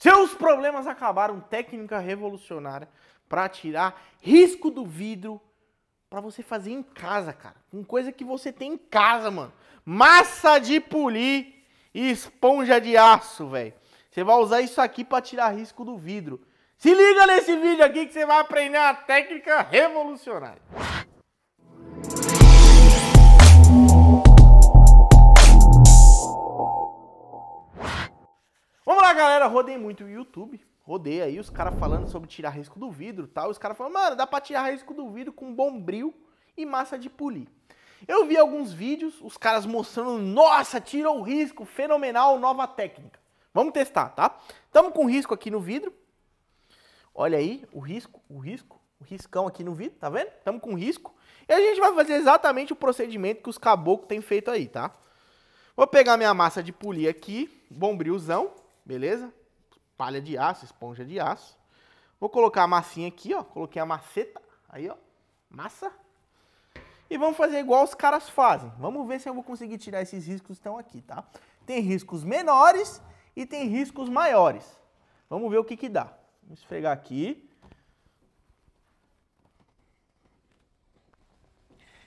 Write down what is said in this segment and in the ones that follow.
Seus problemas acabaram. Técnica revolucionária para tirar risco do vidro para você fazer em casa, cara. Com coisa que você tem em casa, mano. Massa de polir e esponja de aço, velho. Você vai usar isso aqui para tirar risco do vidro. Se liga nesse vídeo aqui que você vai aprender a técnica revolucionária. galera, rodei muito o YouTube. Rodei aí os caras falando sobre tirar risco do vidro e tal. Os caras falando, mano, dá pra tirar risco do vidro com bombril e massa de poli. Eu vi alguns vídeos, os caras mostrando, nossa, tirou o risco, fenomenal, nova técnica. Vamos testar, tá? Estamos com risco aqui no vidro. Olha aí, o risco, o risco, o riscão aqui no vidro, tá vendo? Estamos com risco. E a gente vai fazer exatamente o procedimento que os caboclos têm feito aí, tá? Vou pegar minha massa de poli aqui, bombrilzão beleza? Palha de aço, esponja de aço. Vou colocar a massinha aqui, ó. Coloquei a maceta, aí, ó. Massa. E vamos fazer igual os caras fazem. Vamos ver se eu vou conseguir tirar esses riscos que estão aqui, tá? Tem riscos menores e tem riscos maiores. Vamos ver o que que dá. Vamos esfregar aqui.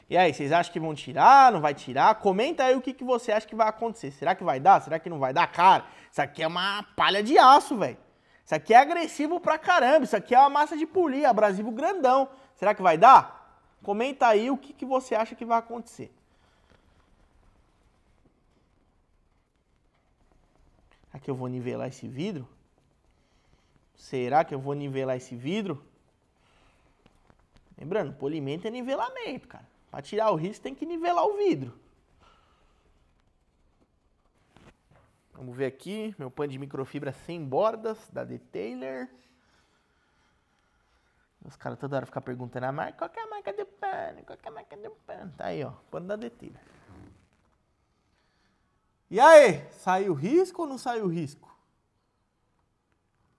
E aí, vocês acham que vão tirar, não vai tirar? Comenta aí o que, que você acha que vai acontecer. Será que vai dar? Será que não vai dar? Cara, isso aqui é uma palha de aço, velho. Isso aqui é agressivo pra caramba. Isso aqui é uma massa de polir, abrasivo grandão. Será que vai dar? Comenta aí o que, que você acha que vai acontecer. Aqui eu vou nivelar esse vidro. Será que eu vou nivelar esse vidro? Lembrando, polimento é nivelamento, cara. Para tirar o risco tem que nivelar o vidro. Vamos ver aqui, meu pano de microfibra sem bordas, da Detailer. Os caras toda hora ficam perguntando a ah, marca, qual que é a marca do pano, qual que é a marca do pano. Tá aí, ó, pano da Detailer. E aí, saiu risco ou não saiu risco?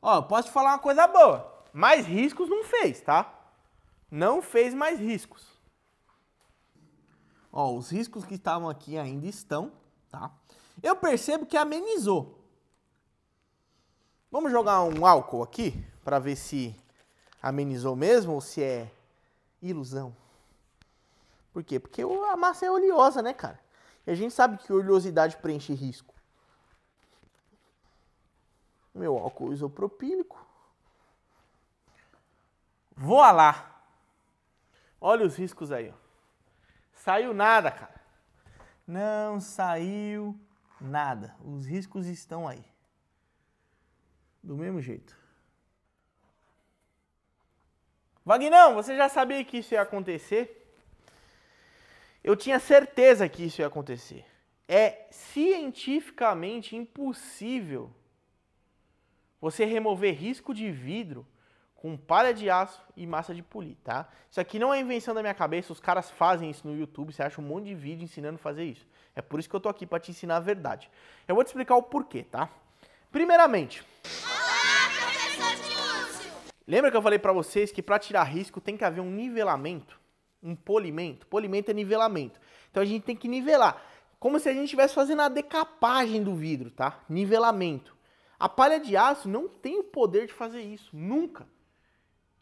Ó, posso te falar uma coisa boa. Mais riscos não fez, tá? Não fez mais riscos. Ó, os riscos que estavam aqui ainda estão, tá? Eu percebo que amenizou. Vamos jogar um álcool aqui para ver se amenizou mesmo ou se é ilusão. Por quê? Porque a massa é oleosa, né, cara? E a gente sabe que oleosidade preenche risco. Meu álcool isopropílico. Voa lá! Olha os riscos aí, ó. Saiu nada, cara. Não saiu nada. Os riscos estão aí. Do mesmo jeito. Vagnão, você já sabia que isso ia acontecer? Eu tinha certeza que isso ia acontecer. É cientificamente impossível você remover risco de vidro com palha de aço e massa de polir, tá? Isso aqui não é invenção da minha cabeça, os caras fazem isso no YouTube, você acha um monte de vídeo ensinando a fazer isso. É por isso que eu tô aqui para te ensinar a verdade. Eu vou te explicar o porquê, tá? Primeiramente... Lembra que eu falei para vocês que para tirar risco tem que haver um nivelamento? Um polimento? Polimento é nivelamento. Então a gente tem que nivelar. Como se a gente estivesse fazendo a decapagem do vidro, tá? Nivelamento. A palha de aço não tem o poder de fazer isso, nunca.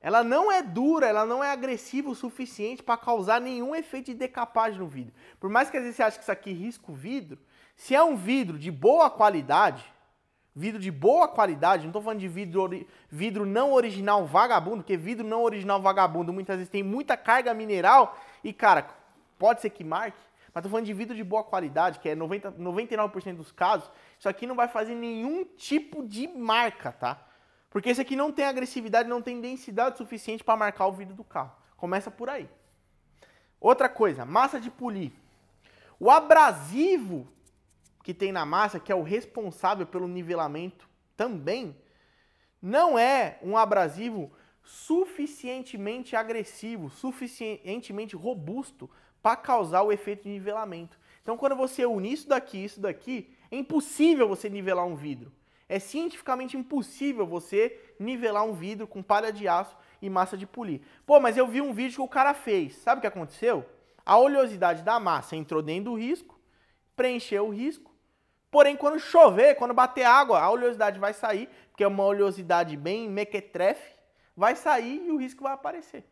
Ela não é dura, ela não é agressiva o suficiente para causar nenhum efeito de decapagem no vidro. Por mais que às vezes você ache que isso aqui risca o vidro, se é um vidro de boa qualidade, vidro de boa qualidade, não estou falando de vidro, vidro não original vagabundo, porque vidro não original vagabundo muitas vezes tem muita carga mineral e, cara, pode ser que marque, mas estou falando de vidro de boa qualidade, que é 90, 99% dos casos, isso aqui não vai fazer nenhum tipo de marca, tá? Porque esse aqui não tem agressividade, não tem densidade suficiente para marcar o vidro do carro. Começa por aí. Outra coisa, massa de polir. O abrasivo que tem na massa, que é o responsável pelo nivelamento também, não é um abrasivo suficientemente agressivo, suficientemente robusto para causar o efeito de nivelamento. Então, quando você une isso daqui e isso daqui, é impossível você nivelar um vidro. É cientificamente impossível você nivelar um vidro com palha de aço e massa de polir. Pô, mas eu vi um vídeo que o cara fez. Sabe o que aconteceu? A oleosidade da massa entrou dentro do risco, preencheu o risco. Porém, quando chover, quando bater água, a oleosidade vai sair, porque é uma oleosidade bem mequetrefe, vai sair e o risco vai aparecer.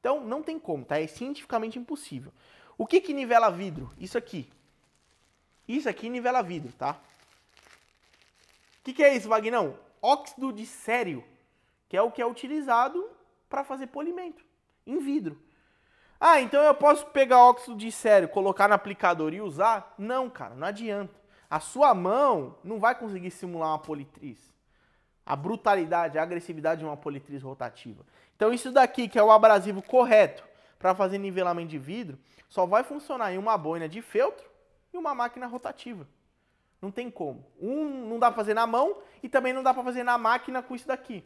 Então, não tem como, tá? É cientificamente impossível. O que, que nivela vidro? Isso aqui. Isso aqui nivela vidro, tá? que, que é isso, Vagnão? Óxido de sério, que é o que é utilizado para fazer polimento em vidro. Ah, então eu posso pegar óxido de sério, colocar no aplicador e usar? Não, cara, não adianta. A sua mão não vai conseguir simular uma politriz. A brutalidade, a agressividade de uma politriz rotativa. Então isso daqui, que é o abrasivo correto para fazer nivelamento de vidro, só vai funcionar em uma boina de feltro e uma máquina rotativa. Não tem como. Um não dá para fazer na mão e também não dá para fazer na máquina com isso daqui.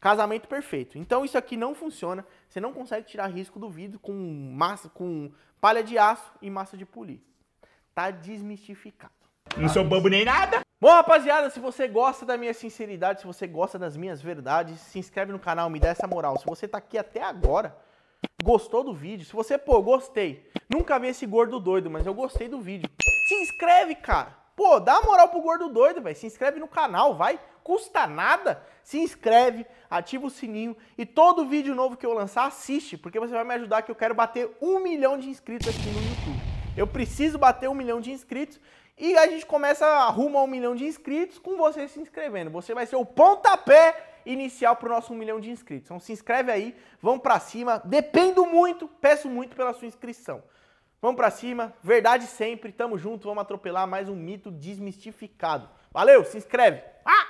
Casamento perfeito. Então isso aqui não funciona. Você não consegue tirar risco do vidro com massa, com palha de aço e massa de polir. Tá desmistificado. Não sou bobo nem nada. Bom, rapaziada, se você gosta da minha sinceridade, se você gosta das minhas verdades, se inscreve no canal, me dá essa moral. Se você tá aqui até agora, gostou do vídeo, se você, pô, gostei. Nunca vi esse gordo doido, mas eu gostei do vídeo. Se inscreve, cara. Pô, dá moral pro gordo doido, velho. Se inscreve no canal, vai. Custa nada. Se inscreve, ativa o sininho e todo vídeo novo que eu lançar, assiste, porque você vai me ajudar que eu quero bater um milhão de inscritos aqui no YouTube. Eu preciso bater um milhão de inscritos e a gente começa a rumo um milhão de inscritos com você se inscrevendo. Você vai ser o pontapé inicial pro nosso um milhão de inscritos. Então se inscreve aí, vamos para cima. Dependo muito, peço muito pela sua inscrição. Vamos para cima, verdade sempre, tamo junto, vamos atropelar mais um mito desmistificado. Valeu, se inscreve. Ah!